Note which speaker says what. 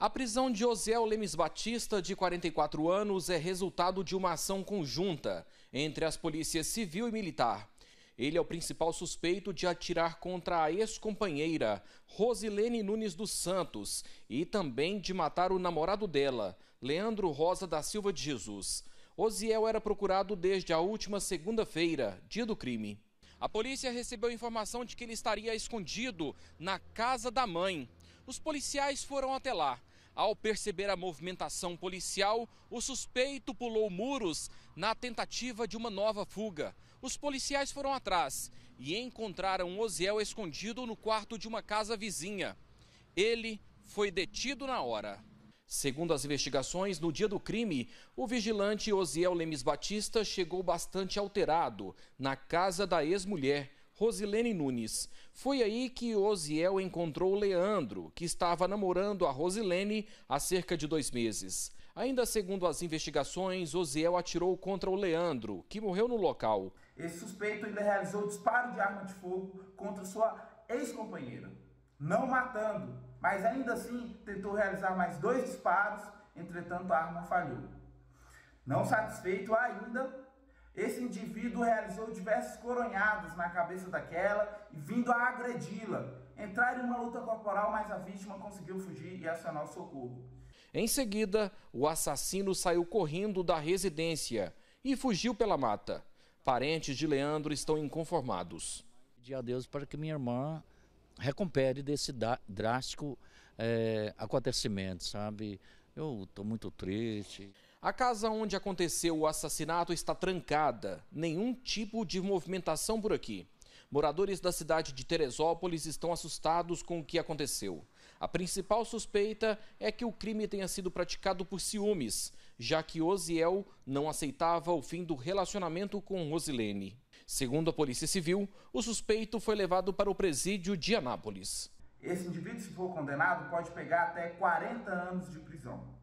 Speaker 1: A prisão de Osiel Lemes Batista, de 44 anos, é resultado de uma ação conjunta entre as polícias civil e militar. Ele é o principal suspeito de atirar contra a ex-companheira, Rosilene Nunes dos Santos, e também de matar o namorado dela, Leandro Rosa da Silva de Jesus. Osiel era procurado desde a última segunda-feira, dia do crime. A polícia recebeu informação de que ele estaria escondido na casa da mãe. Os policiais foram até lá ao perceber a movimentação policial, o suspeito pulou muros na tentativa de uma nova fuga. Os policiais foram atrás e encontraram Oziel escondido no quarto de uma casa vizinha. Ele foi detido na hora. Segundo as investigações, no dia do crime, o vigilante Oziel Lemes Batista chegou bastante alterado na casa da ex-mulher Rosilene Nunes. Foi aí que Oziel encontrou Leandro, que estava namorando a Rosilene há cerca de dois meses. Ainda segundo as investigações, Oziel atirou contra o Leandro, que morreu no local. Esse
Speaker 2: suspeito ainda realizou disparo de arma de fogo contra sua ex-companheira, não matando, mas ainda assim tentou realizar mais dois disparos, entretanto a arma falhou. Não satisfeito ainda, esse indivíduo realizou diversas coronhadas na cabeça daquela e vindo a agredi-la. Entraram em uma luta corporal, mas a vítima conseguiu fugir e acionar o socorro.
Speaker 1: Em seguida, o assassino saiu correndo da residência e fugiu pela mata. Parentes de Leandro estão inconformados. Pedi a Deus para que minha irmã recupere desse drástico é, acontecimento, sabe? Eu estou muito triste. A casa onde aconteceu o assassinato está trancada. Nenhum tipo de movimentação por aqui. Moradores da cidade de Teresópolis estão assustados com o que aconteceu. A principal suspeita é que o crime tenha sido praticado por ciúmes, já que Oziel não aceitava o fim do relacionamento com Rosilene. Segundo a Polícia Civil, o suspeito foi levado para o presídio de Anápolis.
Speaker 2: Esse indivíduo, se for condenado, pode pegar até 40 anos de prisão.